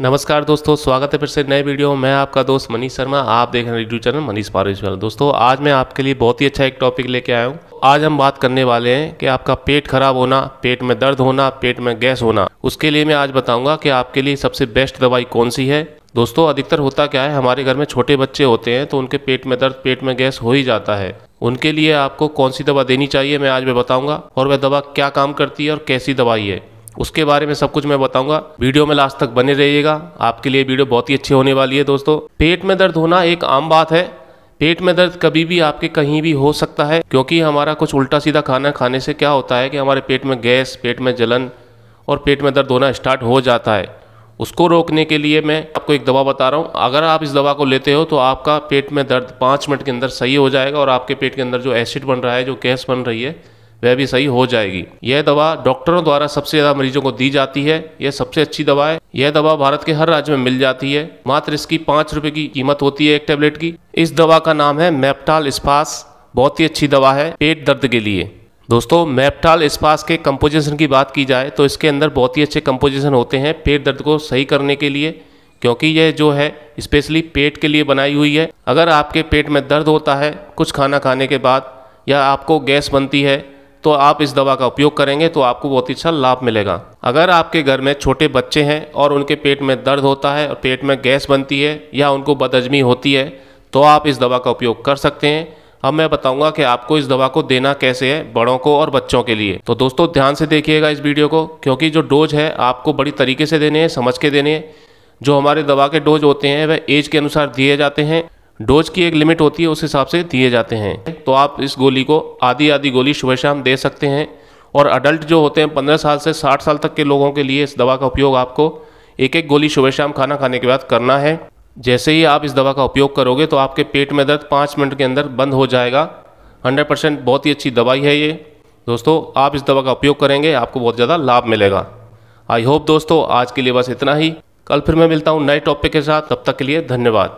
नमस्कार दोस्तों स्वागत है फिर से नए वीडियो में मैं आपका दोस्त मनीष शर्मा आप देख रहे हैं यूट्यूब चैनल मनीष पारेश्वर दोस्तों आज मैं आपके लिए बहुत ही अच्छा एक टॉपिक लेके आया हूँ आज हम बात करने वाले हैं कि आपका पेट खराब होना पेट में दर्द होना पेट में गैस होना उसके लिए मैं आज बताऊंगा कि आपके लिए सबसे बेस्ट दवाई कौन सी है दोस्तों अधिकतर होता क्या है हमारे घर में छोटे बच्चे होते हैं तो उनके पेट में दर्द पेट में गैस हो ही जाता है उनके लिए आपको कौन सी दवा देनी चाहिए मैं आज मैं बताऊंगा और वह दवा क्या काम करती है और कैसी दवाई है उसके बारे में सब कुछ मैं बताऊंगा वीडियो में लास्ट तक बने रहिएगा आपके लिए वीडियो बहुत ही अच्छी होने वाली है दोस्तों पेट में दर्द होना एक आम बात है पेट में दर्द कभी भी आपके कहीं भी हो सकता है क्योंकि हमारा कुछ उल्टा सीधा खाना खाने से क्या होता है कि हमारे पेट में गैस पेट में जलन और पेट में दर्द होना स्टार्ट हो जाता है उसको रोकने के लिए मैं आपको एक दवा बता रहा हूँ अगर आप इस दवा को लेते हो तो आपका पेट में दर्द पाँच मिनट के अंदर सही हो जाएगा और आपके पेट के अंदर जो एसिड बन रहा है जो गैस बन रही है वह भी सही हो जाएगी यह दवा डॉक्टरों द्वारा सबसे ज्यादा मरीजों को दी जाती है यह सबसे अच्छी दवा है यह दवा भारत के हर राज्य में मिल जाती है मात्र इसकी पाँच रुपये की कीमत होती है एक टेबलेट की इस दवा का नाम है मैप्टाल स्पास बहुत ही अच्छी दवा है पेट दर्द के लिए दोस्तों मैप्टाल इस्पास के कंपोजिशन की बात की जाए तो इसके अंदर बहुत ही अच्छे कंपोजिशन होते हैं पेट दर्द को सही करने के लिए क्योंकि यह जो है स्पेशली पेट के लिए बनाई हुई है अगर आपके पेट में दर्द होता है कुछ खाना खाने के बाद या आपको गैस बनती है तो आप इस दवा का उपयोग करेंगे तो आपको बहुत अच्छा लाभ मिलेगा अगर आपके घर में छोटे बच्चे हैं और उनके पेट में दर्द होता है और पेट में गैस बनती है या उनको बदहजमी होती है तो आप इस दवा का उपयोग कर सकते हैं अब मैं बताऊंगा कि आपको इस दवा को देना कैसे है बड़ों को और बच्चों के लिए तो दोस्तों ध्यान से देखिएगा इस वीडियो को क्योंकि जो डोज है आपको बड़ी तरीके से देने हैं समझ के देने हैं जो हमारे दवा के डोज होते हैं वह एज के अनुसार दिए जाते हैं डोज की एक लिमिट होती है उस हिसाब से दिए जाते हैं तो आप इस गोली को आधी आधी गोली सुबह शाम दे सकते हैं और अडल्ट जो होते हैं पंद्रह साल से साठ साल तक के लोगों के लिए इस दवा का उपयोग आपको एक एक गोली सुबह शाम खाना खाने के बाद करना है जैसे ही आप इस दवा का उपयोग करोगे तो आपके पेट में दर्द पाँच मिनट के अंदर बंद हो जाएगा हंड्रेड परसेंट बहुत ही अच्छी दवाई है ये दोस्तों आप इस दवा का उपयोग करेंगे आपको बहुत ज़्यादा लाभ मिलेगा आई होप दोस्तों आज के लिए बस इतना ही कल फिर मैं मिलता हूँ नए टॉपिक के साथ तब तक के लिए धन्यवाद